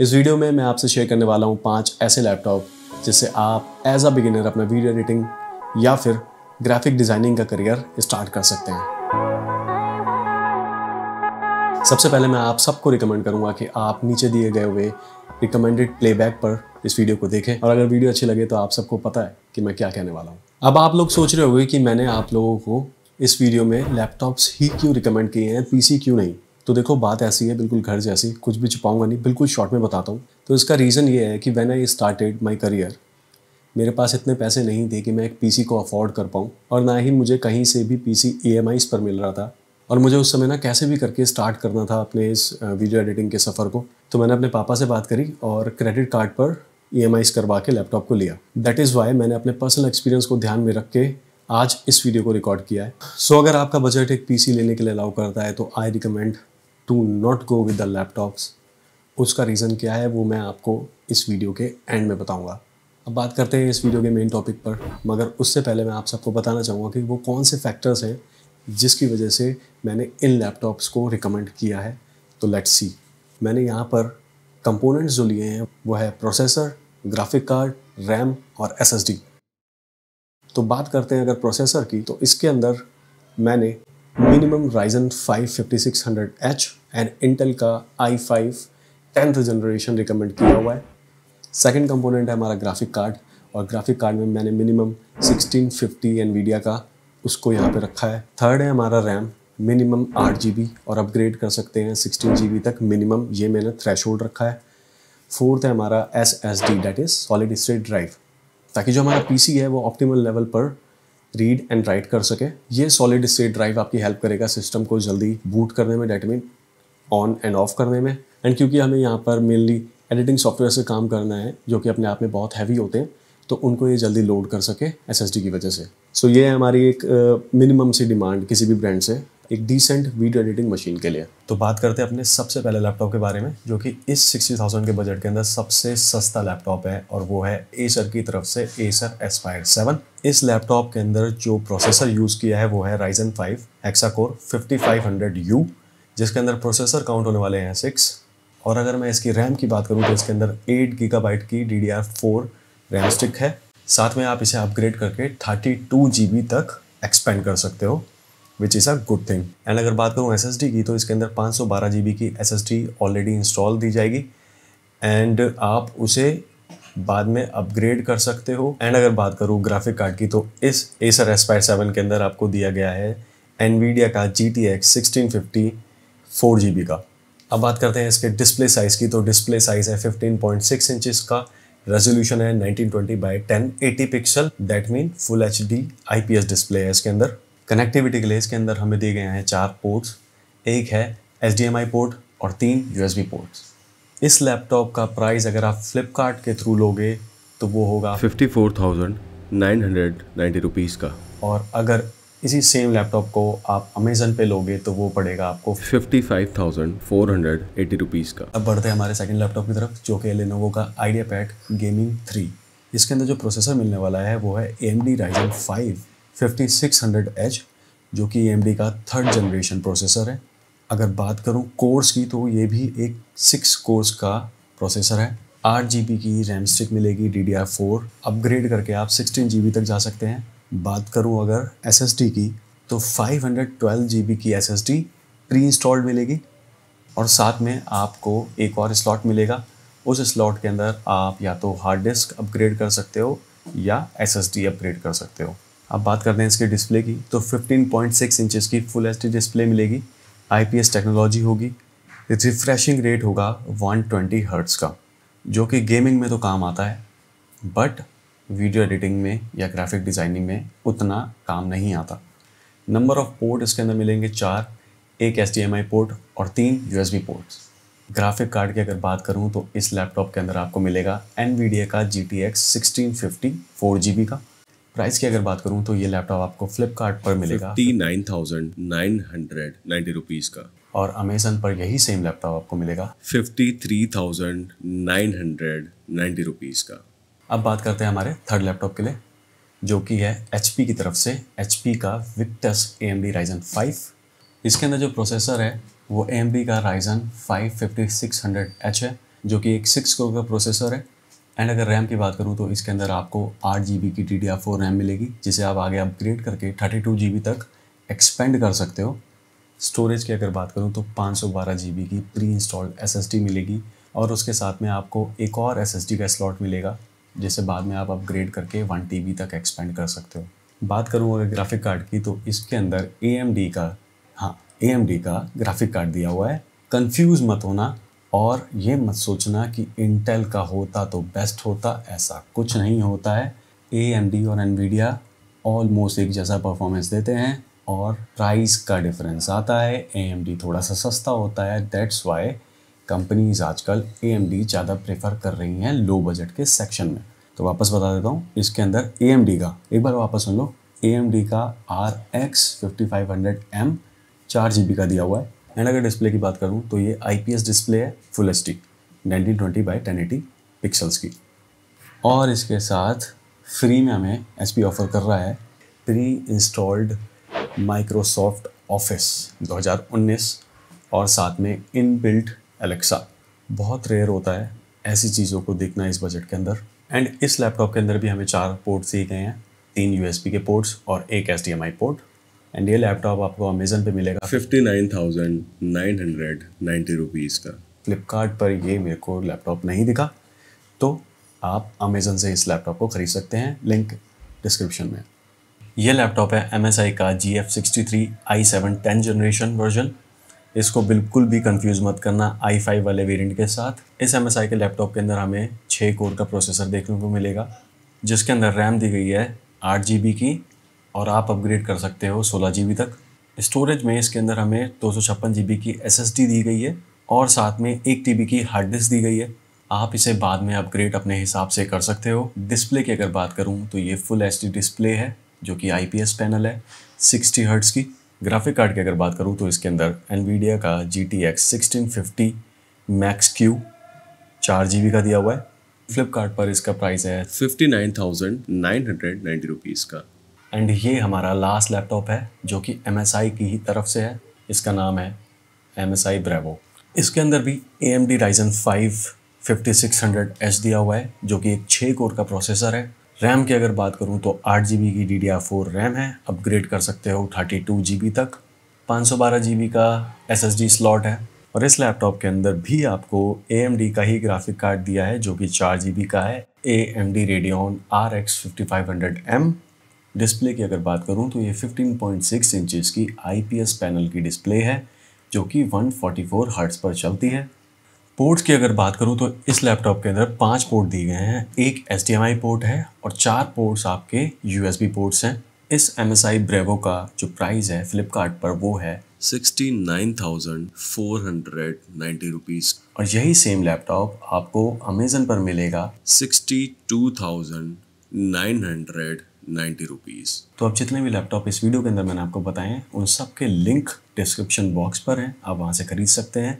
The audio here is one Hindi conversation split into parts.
इस वीडियो में मैं आपसे शेयर करने वाला हूँ पाँच ऐसे लैपटॉप जिससे आप एज अ बिगिनर अपना वीडियो एडिटिंग या फिर ग्राफिक डिज़ाइनिंग का करियर स्टार्ट कर सकते हैं सबसे पहले मैं आप सबको रिकमेंड करूंगा कि आप नीचे दिए गए हुए रिकमेंडेड प्लेबैक पर इस वीडियो को देखें और अगर वीडियो अच्छी लगे तो आप सबको पता है कि मैं क्या कहने वाला हूँ अब आप लोग सोच रहे होंगे कि मैंने आप लोगों को इस वीडियो में लैपटॉप्स ही क्यों रिकमेंड किए हैं पीसी क्यों नहीं तो देखो बात ऐसी है बिल्कुल घर जैसी कुछ भी छुपाऊंगा नहीं बिल्कुल शॉर्ट में बताता हूँ तो इसका रीज़न ये है कि when I started my career मेरे पास इतने पैसे नहीं थे कि मैं एक पीसी को अफोर्ड कर पाऊँ और ना ही मुझे कहीं से भी पीसी ईएमआईस पर मिल रहा था और मुझे उस समय ना कैसे भी करके स्टार्ट करना था अपने इस वीडियो एडिटिंग के सफ़र को तो मैंने अपने पापा से बात करी और क्रेडिट कार्ड पर ई e करवा के लैपटॉप को लिया दैट इज़ वाई मैंने अपने पर्सनल एक्सपीरियंस को ध्यान में रख के आज इस वीडियो को रिकॉर्ड किया है सो so, अगर आपका बजट एक पीसी लेने के लिए अलाउ करता है तो I recommend to not go with the laptops उसका रीज़न क्या है वो मैं आपको इस वीडियो के एंड में बताऊँगा अब बात करते हैं इस वीडियो के मेन टॉपिक पर मगर उससे पहले मैं आप सबको बताना चाहूँगा कि वो कौन से फैक्टर्स हैं जिसकी वजह से मैंने इन लैपटॉप्स को रिकमेंड किया है तो लेट्स सी मैंने यहाँ पर कंपोनेंट्स जो लिए हैं वो है प्रोसेसर ग्राफिक कार्ड रैम और एस तो बात करते हैं अगर प्रोसेसर की तो इसके अंदर मैंने minimum Ryzen 55600H and Intel का i five tenth generation recommend किया हुआ है सेकेंड कंपोनेंट है हमारा ग्राफिक कार्ड और ग्राफिक कार्ड में मैंने मिनिमम 1650 फिफ्टी का उसको यहाँ पे रखा है थर्ड है हमारा रैम मिनिमम आठ जी और अपग्रेड कर सकते हैं सिक्सटीन जी तक मिनिमम ये मैंने थ्रेश रखा है फोर्थ है हमारा S S D that is solid state drive ताकि जो हमारा पी है वो ऑप्टिमल लेवल पर रीड एंड राइट कर सके ये सॉलिड स्टेट ड्राइव आपकी हेल्प करेगा सिस्टम को जल्दी बूट करने में that mean on and off करने में एंड क्योंकि हमें यहाँ पर मेनली एडिटिंग सॉफ्टवेयर से काम करना है जो कि अपने आप में बहुत हैवी होते हैं तो उनको ये जल्दी लोड कर सके एस की वजह से सो so, ये हमारी एक मिनिमम uh, सी डिमांड किसी भी ब्रांड से एक डिसेंट वीडियो एडिटिंग मशीन के लिए तो बात करते हैं अपने सबसे पहले लैपटॉप के बारे में जो कि इस सिक्सटी थाउजेंड के बजट के अंदर सबसे सस्ता लैपटॉप है और वो है एसर की तरफ से एसर एस्पायर सेवन इस लैपटॉप के अंदर जो प्रोसेसर यूज़ किया है वो है Ryzen five core fifty five hundred U जिसके अंदर प्रोसेसर काउंट होने वाले हैं सिक्स और अगर मैं इसकी रैम की बात करूँ तो इसके अंदर एट गीगाबाइट की D D R four RAM stick है साथ में आप इसे अपग्रेड करके थर्टी टू जी बी तक एक्सपेंड कर सकते हो which is a good thing and अगर बात करूँ एस एस डी की तो इसके अंदर पाँच सौ बारह जी बी की एस एस ऑलरेडी इंस्टॉल दी जाएगी एंड आप उसे बाद में अपग्रेड कर सकते हो एंड अगर बात करूँ ग्राफिक कार्ड की तो इस एसर एसपायर सेवन के अंदर आपको दिया गया है एनवीडिया का G T X sixteen fifty four G B का अब बात करते हैं इसके डिस्प्ले साइज़ की तो डिस्प्ले साइज़ है फिफ्टीन पॉइंट सिक्स इंचज़ का रेजोल्यूशन है nineteen twenty by ten eighty pixel that mean full H D I P S display है इसके अंदर कनेक्टिविटी के लिए इसके अंदर हमें दिए गए हैं चार पोर्ट्स एक है एच पोर्ट और तीन यू पोर्ट्स इस लैपटॉप का प्राइस अगर आप फ्लिपकार्ट के थ्रू लोगे तो वो होगा fifty four thousand nine hundred ninety rupees का और अगर इसी सेम लैपटॉप को आप अमेजन पे लोगे तो वो पड़ेगा आपको fifty five thousand four hundred eighty rupees का अब बढ़ते हैं हमारे सेकंड लैपटॉप की तरफ जो कि लेनोवो का आइडिया पैक गेमिंग थ्री इसके अंदर जो प्रोसेसर मिलने वाला है वो है M D Ryzen five fifty six जो कि एम का थर्ड जनरेशन प्रोसेसर है अगर बात करूँ कोर्स की तो ये भी एक सिक्स कोर्स का प्रोसेसर है आठ जी की रैम स्टिक मिलेगी डी डी फोर अपग्रेड करके आप सिक्सटीन जी तक जा सकते हैं बात करूँ अगर एस की तो फाइव हंड्रेड ट्वेल्व जी की एस प्री इंस्टॉल्ड मिलेगी और साथ में आपको एक और स्लॉट मिलेगा उस स्लॉट के अंदर आप या तो हार्ड डिस्क अपग्रेड कर सकते हो या एस अपग्रेड कर सकते हो अब बात करते हैं इसके डिस्प्ले की तो 15.6 पॉइंट इंचज़ की फुल एच डिस्प्ले मिलेगी आईपीएस टेक्नोलॉजी होगी रिफ्रेशिंग रेट होगा 120 ट्वेंटी हर्ट्स का जो कि गेमिंग में तो काम आता है बट वीडियो एडिटिंग में या ग्राफिक डिज़ाइनिंग में उतना काम नहीं आता नंबर ऑफ पोर्ट इसके अंदर मिलेंगे चार एक एस पोर्ट और तीन यू एस ग्राफिक कार्ड की अगर बात करूँ तो इस लैपटॉप के अंदर आपको मिलेगा एन का G T X sixteen fifty four G B का प्राइस की अगर बात करूँ तो ये लैपटॉप आपको फ्लिपकार्ट पर मिलेगा nine thousand nine hundred ninety rupees का और अमेजन पर यही सेम लैपटॉप आपको मिलेगा fifty three thousand nine hundred ninety rupees का अब बात करते हैं हमारे थर्ड लैपटॉप के लिए जो कि है एच की तरफ से एच का Victus A M D Ryzen five इसके अंदर जो प्रोसेसर है वो ए एम डी का Ryzen five fifty six hundred H है जो कि एक सिक्स कोर का प्रोसेसर है एंड अगर रैम की बात करूँ तो इसके अंदर आपको आठ जी बी की D D R four RAM मिलेगी जिसे आप आगे अपग्रेड करके थर्टी टू जी बी तक एक्सपेंड कर सकते हो स्टोरेज की अगर बात करूँ तो पाँच सौ बारह जी बी की pre installed S S D मिलेगी और उसके साथ में आपको एक और एस एस डी का स्लॉट मिलेगा जिसे बाद में आप अपग्रेड करके वन टी बी तक एक्सपेंड कर सकते हो बात करूँ अगर ग्राफिक कार्ड की तो इसके अंदर ए एम डी का हाँ ए एम डी का ग्राफिक कार्ड दिया हुआ है कन्फ्यूज़ मत होना और ये मत सोचना कि इंटेल का होता तो बेस्ट होता ऐसा कुछ नहीं होता है ए एम डी और एन ऑलमोस्ट एक जैसा परफॉर्मेंस देते हैं और प्राइस का डिफरेंस आता है ए एम डी थोड़ा सा सस्ता होता है दैट्स वाई कंपनीज आजकल ए एम डी ज़्यादा प्रेफर कर रही हैं लो बजट के सेक्शन में तो वापस बता देता हूँ इसके अंदर ए एम डी का एक बार वापस सुन लो ए एम डी का R X fifty five hundred M चार जी बी का दिया हुआ है एंड अगर डिस्प्ले की बात करूँ तो ये आई डिस्प्ले है full H D nineteen twenty by ten eighty pixels की और इसके साथ फ्री में हमें एच ऑफ़र कर रहा है प्री इंस्टॉल्ड माइक्रोसॉफ्ट ऑफिस 2019 और साथ में इन बिल्ट एलेक्सा बहुत रेयर होता है ऐसी चीज़ों को देखना इस बजट के अंदर एंड इस लैपटॉप के अंदर भी हमें चार पोर्ट्स दिए गए हैं तीन यू के पोर्ट्स और एक एस पोर्ट एंड ये लैपटॉप आपको अमेजन पे मिलेगा fifty nine thousand nine hundred ninety rupees का फ्लिपकार्ट पर ये मेरे को लैपटॉप नहीं दिखा तो आप अमेज़न से इस लैपटॉप को ख़रीद सकते हैं लिंक डिस्क्रिप्शन में यह लैपटॉप है एम का G F sixty three I seven ten generation version इसको बिल्कुल भी कंफ्यूज मत करना आई फाइव वाले वेरिएंट के साथ इस एम के लैपटॉप के अंदर हमें छः कोर का प्रोसेसर देखने को मिलेगा जिसके अंदर रैम दी गई है आठ जी की और आप अपग्रेड कर सकते हो सोलह जी तक स्टोरेज में इसके अंदर हमें दो सौ छप्पन जी की एस दी गई है और साथ में एक टी की हार्ड डिस्क दी गई है आप इसे बाद में अपग्रेड अपने हिसाब से कर सकते हो डिस्प्ले की अगर बात करूँ तो ये फुल एच डिस्प्ले है जो कि आई पैनल है सिक्सटी हर्ट्स की ग्राफिक कार्ड की अगर बात करूँ तो इसके अंदर एनवीडिया का G T X sixteen fifty Max Q चार जी का दिया हुआ है फ्लिपकार्ट पर इसका प्राइस है fifty nine thousand nine hundred ninety rupees का एंड ये हमारा लास्ट लैपटॉप है जो कि एम की ही तरफ से है इसका नाम है एम एस आई ब्रेवो इसके अंदर भी A M D Ryzen five fifty six hundred H दिया हुआ है जो कि एक छः कोर का प्रोसेसर है रैम की अगर बात करूँ तो आठ जी बी की D D R four RAM है अपग्रेड कर सकते हो थर्टी टू जी बी तक पाँच सौ बारह जी बी का एस एस डी स्लॉट है और इस लैपटॉप के अंदर भी आपको ए एम डी का ही ग्राफिक कार्ड दिया है जो कि चार जी बी का है A M D Radeon R X fifty five hundred M display की अगर बात करूँ तो ये 15.6 पॉइंट इंचज़ की आईपीएस पैनल की डिस्प्ले है जो कि 144 फोर्टी हर्ट्स पर चलती है पोर्ट्स की अगर बात करूँ तो इस लैपटॉप के अंदर पांच पोर्ट दिए गए हैं एक आई पोर्ट है और चार पोर्ट्स आपके यू पोर्ट्स हैं इस एम एस आई ब्रेवो का जो प्राइस है फ्लिपकार्ट पर वो है sixty nine thousand four hundred ninety rupees और यही सेम लैपटॉप आपको अमेजन पर मिलेगा sixty two thousand nine hundred ninety rupees तो अब जितने भी लैपटॉप इस वीडियो के अंदर मैंने आपको बताए हैं उन सब के लिंक डिस्क्रिप्शन बॉक्स पर हैं आप वहाँ से ख़रीद सकते हैं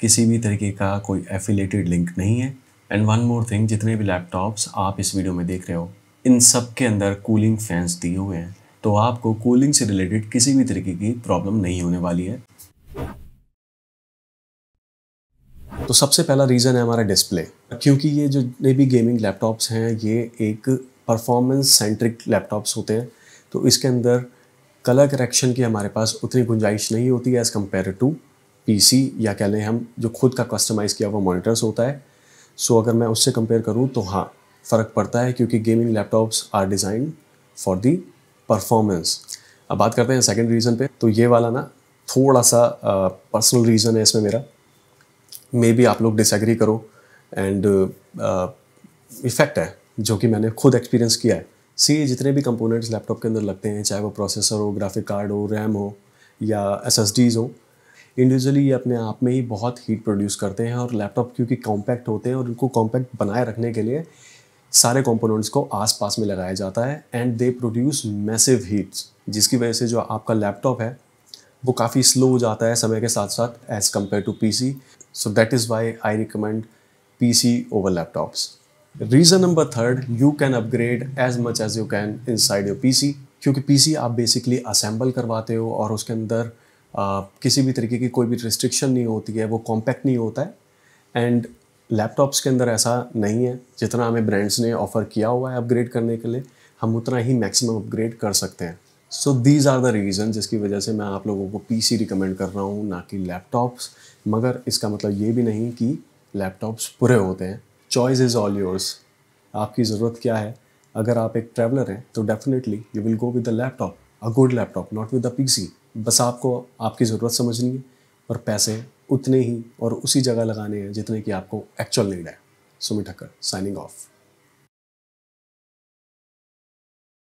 किसी भी तरीके का कोई एफिलेटेड लिंक नहीं है एंड वन मोर थिंग जितने भी लैपटॉप्स आप इस वीडियो में देख रहे हो इन सब के अंदर कूलिंग फैंस दिए हुए हैं तो आपको कूलिंग से रिलेटेड किसी भी तरीके की प्रॉब्लम नहीं होने वाली है तो सबसे पहला रीज़न है हमारा डिस्प्ले क्योंकि ये जो जितने भी गेमिंग लैपटॉप्स हैं ये एक परफॉर्मेंस सेंट्रिक लैपटॉप्स होते हैं तो इसके अंदर कलर करेक्शन की हमारे पास उतनी गुंजाइश नहीं होती एज़ कम्पेयर टू पी या कह लें हम जो खुद का कस्टमाइज़ किया हुआ मोनिटर्स होता है सो अगर मैं उससे कंपेयर करूँ तो हाँ फ़र्क पड़ता है क्योंकि gaming laptops are design for the performance अब बात करते हैं सेकेंड रीज़न पे तो ये वाला ना थोड़ा सा पर्सनल रीज़न है इसमें मेरा मे बी आप लोग डिसएग्री करो एंड इफ़ेक्ट है जो कि मैंने खुद एक्सपीरियंस किया है सी जितने भी कंपोनेंट्स लैपटॉप के अंदर लगते हैं चाहे वो प्रोसेसर हो ग्राफिक कार्ड हो रैम हो या एस एस डीज हो इंडिविजुअली ये अपने आप में ही बहुत हीट प्रोड्यूस करते हैं और लैपटॉप क्योंकि कॉम्पैक्ट होते हैं और उनको कॉम्पैक्ट बनाए रखने के लिए सारे कंपोनेंट्स को आसपास में लगाया जाता है and they produce massive heats जिसकी वजह से जो आपका लैपटॉप है वो काफ़ी स्लो हो जाता है समय के साथ साथ as compare to P C so that is why I recommend P C over laptops reason number third you can upgrade as much as you can inside your P क्योंकि पी आप बेसिकली असेंबल करवाते हो और उसके अंदर uh, किसी भी तरीके की कोई भी रिस्ट्रिक्शन नहीं होती है वो कॉम्पैक्ट नहीं होता है एंड लैपटॉप्स के अंदर ऐसा नहीं है जितना हमें ब्रांड्स ने ऑफ़र किया हुआ है अपग्रेड करने के लिए हम उतना ही मैक्सिमम अपग्रेड कर सकते हैं so these are the reason जिसकी वजह से मैं आप लोगों को पी सी रिकमेंड कर रहा हूँ ना कि लैपटॉप्स मगर इसका मतलब ये भी नहीं कि लैपटॉप्स पूरे होते हैं चॉइस इज़ ऑल योर्स आपकी ज़रूरत क्या है अगर आप एक ट्रैवलर हैं तो definitely you will go with a laptop a good laptop not with a PC बस आपको आपकी ज़रूरत समझनी है और पैसे उतने ही और उसी जगह लगाने हैं जितने की आपको एक्चुअल नीड है सुमित ठक्कर साइनिंग ऑफ